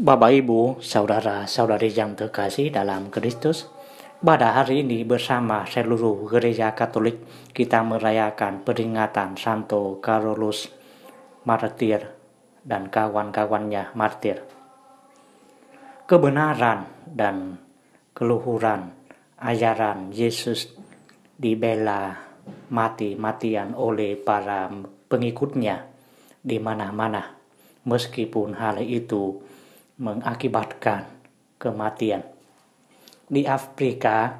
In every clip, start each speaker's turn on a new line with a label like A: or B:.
A: Bapak Ibu, saudara-saudari yang terkasih dalam Kristus, pada hari ini bersama seluruh gereja Katolik kita merayakan peringatan Santo Carolus Martir dan kawan-kawannya martir. Kebenaran dan keluhuran ajaran Yesus dibela mati-matian oleh para pengikutnya di mana-mana meskipun hal itu mengakibatkan kematian. Di Afrika,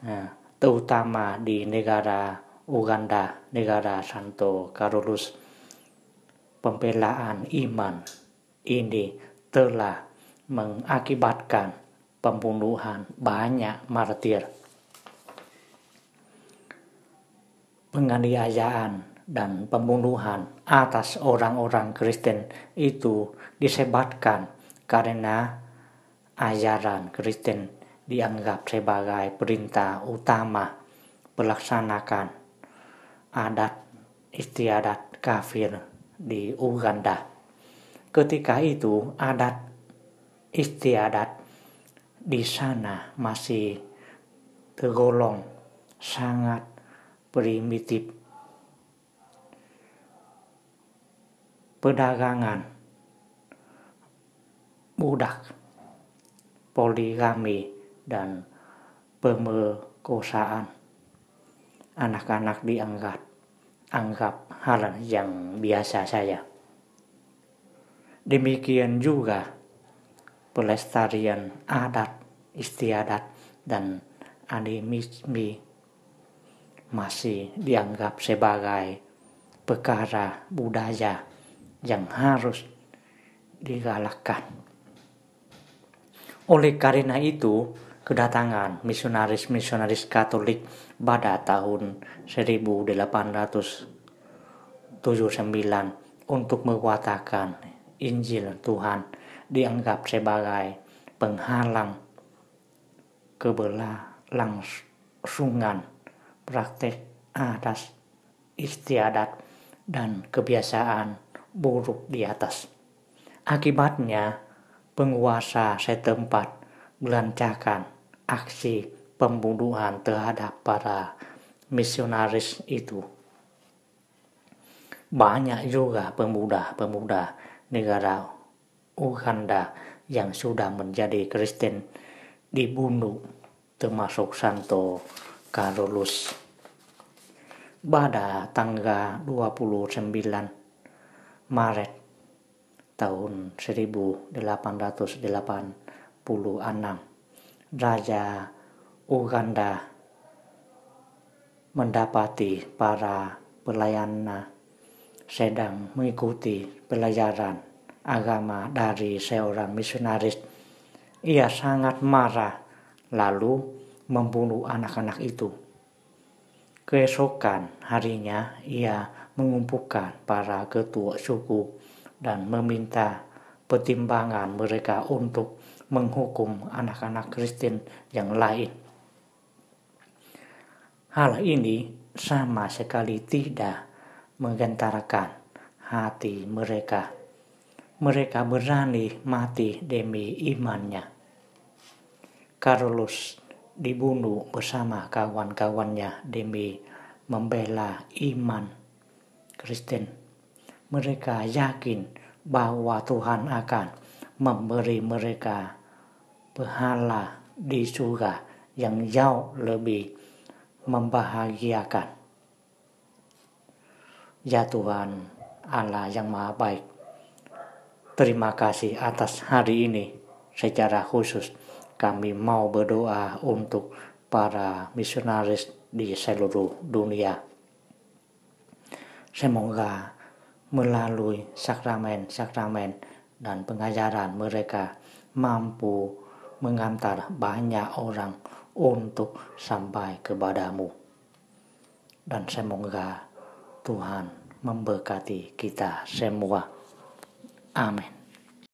A: ya, terutama di negara Uganda, negara Santo Carolus, pembelaan iman ini telah mengakibatkan pembunuhan banyak martir. Penganiayaan dan pembunuhan atas orang-orang Kristen itu disebabkan karena ajaran Kristen dianggap sebagai perintah utama pelaksanakan adat istiadat kafir di Uganda. Ketika itu adat istiadat di sana masih tergolong sangat primitif. Perdagangan budak, poligami dan pemerkosaan anak-anak dianggap anggap hal yang biasa saja. Demikian juga pelestarian adat, istiadat, dan animisme masih dianggap sebagai perkara budaya yang harus digalakkan. Oleh karena itu, kedatangan misionaris-misionaris Katolik pada tahun 1879 untuk mewatakan Injil Tuhan dianggap sebagai penghalang langsungan praktek atas istiadat dan kebiasaan buruk di atas. Akibatnya, penguasa setempat melancarkan aksi pembunuhan terhadap para misionaris itu. Banyak juga pemuda-pemuda negara Uganda yang sudah menjadi Kristen dibunuh, termasuk Santo Carolus. Pada tanggal 29 Maret tahun 1886 Raja Uganda mendapati para pelayan sedang mengikuti pelajaran agama dari seorang misionaris. Ia sangat marah lalu membunuh anak-anak itu. Keesokan harinya ia mengumpulkan para ketua suku dan meminta pertimbangan mereka untuk menghukum anak-anak Kristen yang lain. Hal ini sama sekali tidak menggentarkan hati mereka. Mereka berani mati demi imannya. Carlos dibunuh bersama kawan-kawannya demi membela iman Kristen mereka yakin bahwa Tuhan akan memberi mereka pahala di surga yang jauh lebih membahagiakan. Ya Tuhan Allah yang Maha Baik, terima kasih atas hari ini. Secara khusus kami mau berdoa untuk para misionaris di seluruh dunia. Semoga melalui sakramen-sakramen dan pengajaran mereka mampu mengantar banyak orang untuk sampai kepadamu. Dan semoga Tuhan memberkati kita semua. Amin.